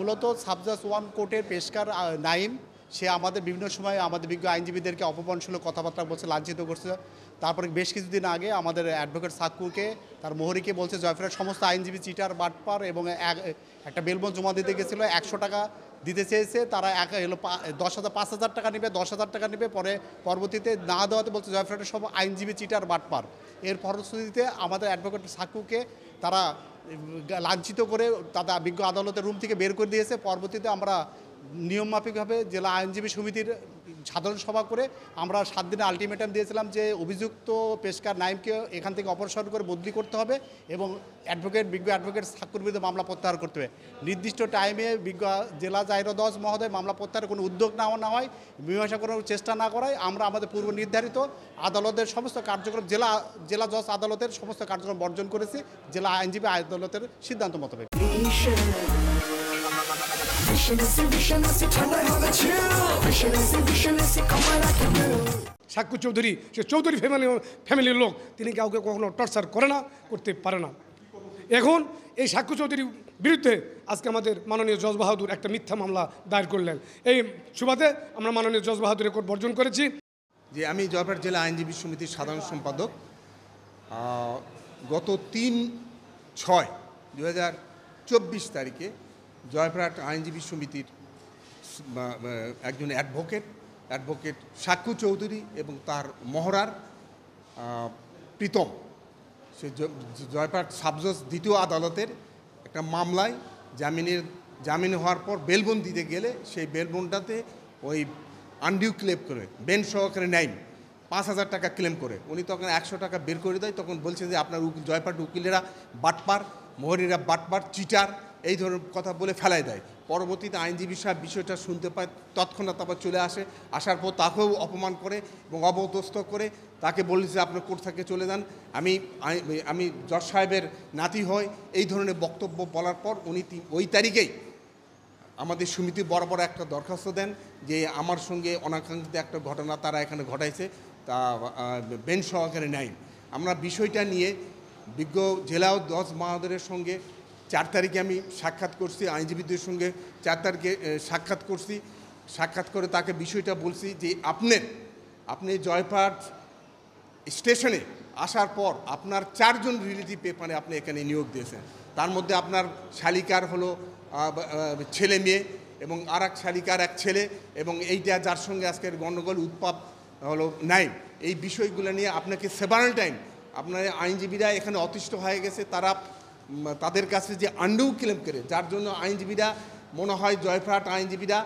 মূলত সাবজাস ওয়ান কোর্টের পেশকার নাইম সে আমাদের বিভিন্ন সময় আমাদের বিজ্ঞ আইনজীবীদেরকে অপমানশীল কথাবার্তা বলছে লাঞ্ছিত করছে তারপরে বেশ কিছুদিন আগে আমাদের অ্যাডভোকেট সাক্কুকে তার মোহরিকে বলছে জয়ফেরার সমস্ত আইনজীবী চিটার বাটপার এবং একটা বেলবন জমা দিতে গেছিলো একশো টাকা দিতে চেয়েছে তারা এক এলো দশ হাজার পাঁচ হাজার টাকা নেবে দশ হাজার টাকা নেবে পরে পরবর্তীতে না দেওয়াতে বলছে জয়ফ্রাটের সব আইনজীবী চিটার বাটপার এর ফলশ্রুতিতে আমাদের অ্যাডভোকেট সাকুকে তারা লাঞ্ছিত করে তাদের বিজ্ঞ আদালতের রুম থেকে বের করে দিয়েছে পরবর্তীতে আমরা নিয়মমাফিকভাবে জেলা আইনজীবী সমিতির সাধারণ সভা করে আমরা সাত দিনে আলটিমেটাম দিয়েছিলাম যে অভিযুক্ত পেশকার নাইমকে এখান থেকে অপসারণ করে বদলি করতে হবে এবং অ্যাডভোকেট বিজ্ঞ অ্যাডভোকেট স্বাক্ষর বিরুদ্ধে মামলা প্রত্যাহার করতে হবে নির্দিষ্ট টাইমে বিজ্ঞ জেলা জাহিরদস মহোদয় মামলা প্রত্যাহারের কোনো উদ্যোগ নেওয়া না হয় মীমাংসা করার চেষ্টা না করায় আমরা আমাদের পূর্ব নির্ধারিত আদালতের সমস্ত কার্যক্রম জেলা জেলা জজ আদালতের সমস্ত কার্যক্রম বর্জন করেছি জেলা আইনজীবী আদালতের সিদ্ধান্ত মোতাবেক সাক্ষু চৌধুরী সে চৌধুরী ফ্যামিলি ফ্যামিলির লোক তিনি কাউকে কখনো টর্চার করে না করতে পারে না এখন এই সাক্ষু চৌধুরীর বিরুদ্ধে আজকে আমাদের মাননীয় জজ বাহাদুর একটা মিথ্যা মামলা দায়ের করলেন এই সুবাদে আমরা মাননীয় জজ বাহাদুর রেকর্ড বর্জন করেছি যে আমি জয়পুর জেলা আইনজীবী সমিতির সাধারণ সম্পাদক গত তিন ছয় দু তারিখে জয়প্রাট আইনজীবী সমিতির একজন অ্যাডভোকেট অ্যাডভোকেট সাক্ষু চৌধুরী এবং তার মহড়ার প্রীতম সে জয়প্রাট সাবজজ দ্বিতীয় আদালতের একটা মামলায় জামিনের জামিন হওয়ার পর বেলবন দিতে গেলে সেই বেলবনটাতে ওই আন্ডিউ ক্লেম করে বেন সহকারে নেয়নি পাঁচ হাজার টাকা ক্লেম করে উনি তখন একশো টাকা বের করে দেয় তখন বলছে যে আপনার উকিল জয়পাট উকিলেরা বাটপার মোহরিরা বাটপার চিটার এই ধরনের কথা বলে ফেলাই দেয় পরবর্তীতে আইনজীবী সাহেব বিষয়টা শুনতে পায় তৎক্ষণাৎ আবার চলে আসে আসার পর তাকেও অপমান করে এবং অবদস্ত করে তাকে বললি যে আপনার কোর্ট থেকে চলে যান আমি আমি জজ সাহেবের নাতি হয় এই ধরনের বক্তব্য বলার পর উনি ওই তারিখেই আমাদের সমিতি বরাবর একটা দরখাস্ত দেন যে আমার সঙ্গে অনাকাঙ্ক্ষিত একটা ঘটনা তারা এখানে ঘটাইছে তা বেঞ্চ সহকারে নেয় আমরা বিষয়টা নিয়ে বিজ্ঞ জেলা দশ মহাদের সঙ্গে চার তারিখে আমি সাক্ষাৎ করছি আইনজীবীদের সঙ্গে চার তারিখে সাক্ষাৎ করছি সাক্ষাৎ করে তাকে বিষয়টা বলছি যে আপনার আপনি জয়পাট স্টেশনে আসার পর আপনার চারজন রিলেটিভ পেপারে আপনি এখানে নিয়োগ দিয়েছেন তার মধ্যে আপনার শালিকার হলো ছেলে মেয়ে এবং আর এক শালিকার এক ছেলে এবং এইটা যার সঙ্গে আজকের গণ্ডগোল উৎপাত হলো নাই এই বিষয়গুলো নিয়ে আপনাকে সেভারাল টাইম আপনার আইনজীবীরা এখানে অতিষ্ঠ হয়ে গেছে তারা তাদের কাছে যে আন্ডু ক্লেম করে যার জন্য আইনজীবীরা মনে হয় জয়ফ্রাট আইনজীবীরা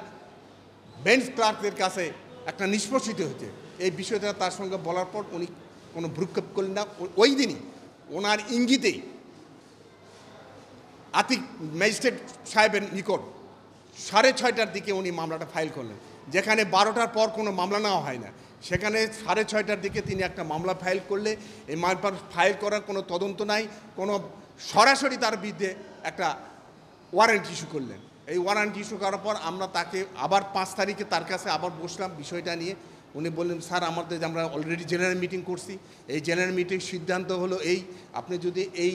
বেঞ্চ ক্লার্কদের কাছে একটা নিষ্পর্ষিত হয়েছে এই বিষয়টা তার সঙ্গে বলার পর উনি কোনো ভ্রুক্ষেপ করলেন না ওই দিনই ওনার ইঙ্গিতেই আতিক ম্যাজিস্ট্রেট সাহেবের নিকট সাড়ে ছয়টার দিকে উনি মামলাটা ফাইল করলেন যেখানে বারোটার পর কোনো মামলা নেওয়া হয় না সেখানে সাড়ে ছয়টার দিকে তিনি একটা মামলা ফাইল করলে এই মামলা ফাইল করার কোনো তদন্ত নাই কোনো সরাসরি তার বিরুদ্ধে একটা ওয়ারেন্ট ইস্যু করলেন এই ওয়ারেন্ট ইস্যু করার পর আমরা তাকে আবার পাঁচ তারিখে তার কাছে আবার বসলাম বিষয়টা নিয়ে উনি বললেন স্যার আমাদের আমরা অলরেডি জেনারেল মিটিং করছি এই জেনারেল মিটিং সিদ্ধান্ত হলো এই আপনি যদি এই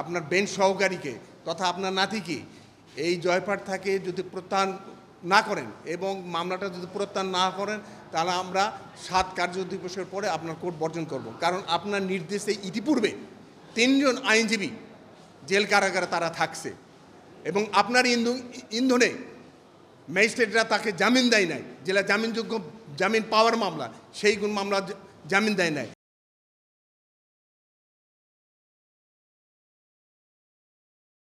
আপনার বেঞ্চ সহকারীকে তথা আপনার নাতিকে এই জয়পাঠ থাকে যদি প্রত্যাহার না করেন এবং মামলাটা যদি প্রত্যাহার না করেন তাহলে আমরা সাত কার্য দিবসের পরে আপনার কোর্ট বর্জন করব কারণ আপনার নির্দেশে ইতিপূর্বে তিনজন আইনজীবী জেল কারাগারে তারা থাকছে এবং আপনার ইন্ধু ইন্ধনে ম্যাজিস্ট্রেটরা তাকে জামিন দেয় নাই জেলা জামিনযোগ্য জামিন পাওয়ার মামলা সেই মামলা জামিন দেয় নাই